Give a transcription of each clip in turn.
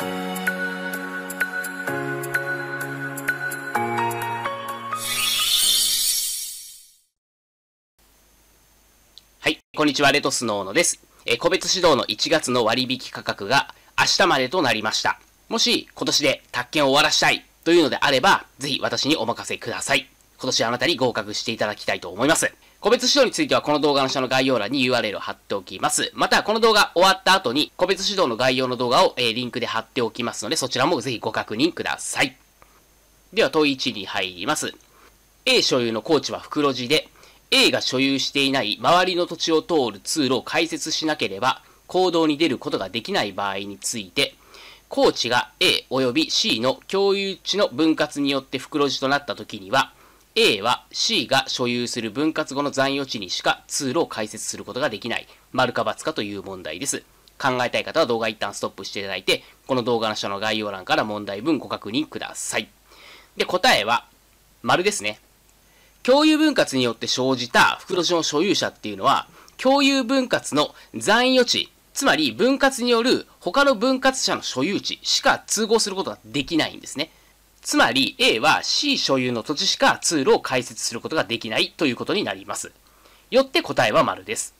はい、こんにちは、レトスノーノです。え個別指導の1月の割引価格が明日までとなりました。もし今年で宅建を終わらしたいというのであれば、ぜひ私にお任せください。今年あなたに合格していただきたいと思います。個別指導についてはこの動画の下の概要欄に URL を貼っておきます。また、この動画終わった後に、個別指導の概要の動画を、えー、リンクで貼っておきますので、そちらもぜひご確認ください。では、問い1に入ります。A 所有の高チは袋地で、A が所有していない周りの土地を通る通路を開設しなければ、行動に出ることができない場合について、高チが A 及び C の共有地の分割によって袋地となった時には、A は C が所有する分割後の残余値にしか通路を開設することができない、丸か×かという問題です。考えたい方は動画一旦ストップしていただいて、この動画の下の概要欄から問題文ご確認ください。で、答えは、丸ですね。共有分割によって生じた袋地の所有者っていうのは、共有分割の残余値、つまり分割による他の分割者の所有地しか通合することができないんですね。つまり A は C 所有の土地しか通路を開設することができないということになります。よって答えは丸です。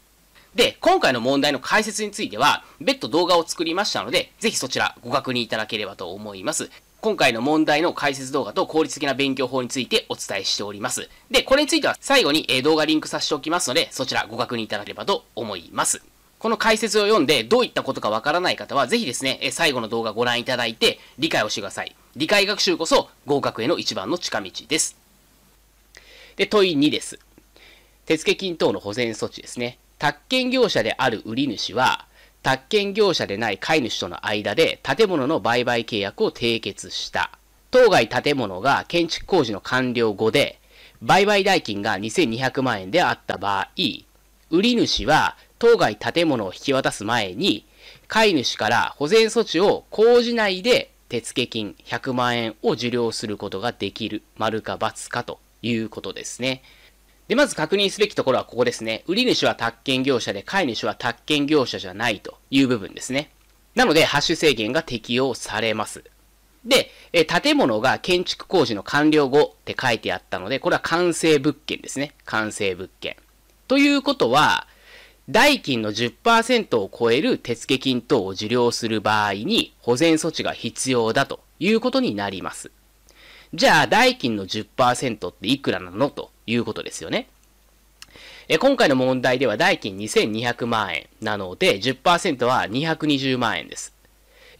で、今回の問題の解説については、別途動画を作りましたので、ぜひそちらご確認いただければと思います。今回の問題の解説動画と効率的な勉強法についてお伝えしております。で、これについては最後に動画リンクさせておきますので、そちらご確認いただければと思います。この解説を読んでどういったことかわからない方は、ぜひですね、最後の動画ご覧いただいて理解をしてください。理解学習こそ合格への一番の近道です。で、問い2です。手付金等の保全措置ですね。宅建業者である売り主は、宅建業者でない飼い主との間で建物の売買契約を締結した。当該建物が建築工事の完了後で、売買代金が2200万円であった場合、売り主は当該建物を引き渡す前に、飼い主から保全措置を工事内で手付金100万円を受領することができる、丸か×かということですね。で、まず確認すべきところはここですね。売り主は宅建業者で、飼い主は宅建業者じゃないという部分ですね。なので、ハッシュ制限が適用されます。で、え建物が建築工事の完了後って書いてあったので、これは完成物件ですね。完成物件。ということは、代金の10%を超える手付金等を受領する場合に保全措置が必要だということになります。じゃあ、代金の10%っていくらなのということですよね。え今回の問題では代金2200万円なので10%は220万円です。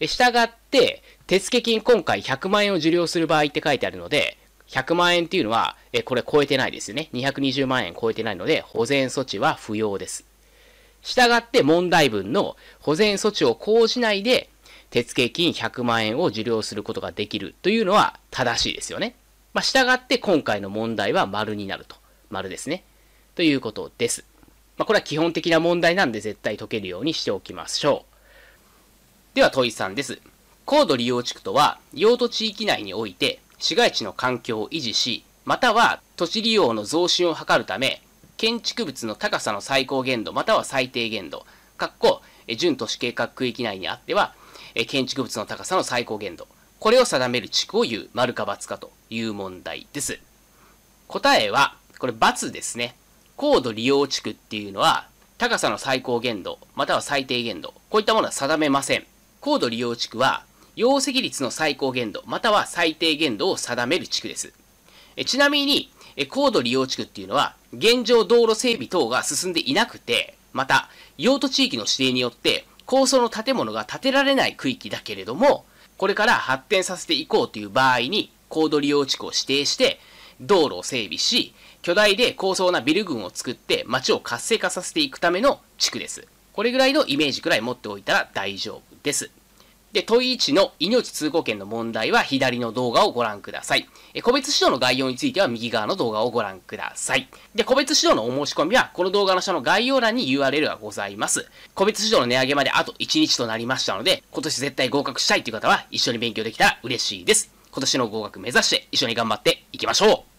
したがって、手付金今回100万円を受領する場合って書いてあるので、100万円っていうのは、えこれ超えてないですよね。220万円超えてないので、保全措置は不要です。従って問題文の保全措置を講じないで、手付金100万円を受領することができるというのは正しいですよね。まあ、従って今回の問題は丸になると。丸ですね。ということです。まあ、これは基本的な問題なんで絶対解けるようにしておきましょう。では問い3です。高度利用地区とは、用途地域内において市街地の環境を維持し、または土地利用の増進を図るため、建築物の高さの最高限度または最低限度、かっこ、準都市計画区域内にあっては、建築物の高さの最高限度、これを定める地区を言う、丸か×かという問題です。答えは、これ×ですね。高度利用地区っていうのは、高さの最高限度、または最低限度、こういったものは定めません。高度利用地区は、容積率の最高限度、または最低限度を定める地区です。えちなみに、え高度利用地区っていうのは、現状道路整備等が進んでいなくて、また、用途地域の指定によって、高層の建物が建てられない区域だけれども、これから発展させていこうという場合に、高度利用地区を指定して、道路を整備し、巨大で高層なビル群を作って街を活性化させていくための地区です。これぐらいのイメージくらい持っておいたら大丈夫です。で、問1の命通行権の問題は左の動画をご覧ください。え個別指導の概要については右側の動画をご覧ください。で、個別指導のお申し込みは、この動画の下の概要欄に URL がございます。個別指導の値上げまであと1日となりましたので、今年絶対合格したいという方は一緒に勉強できたら嬉しいです。今年の合格目指して一緒に頑張っていきましょう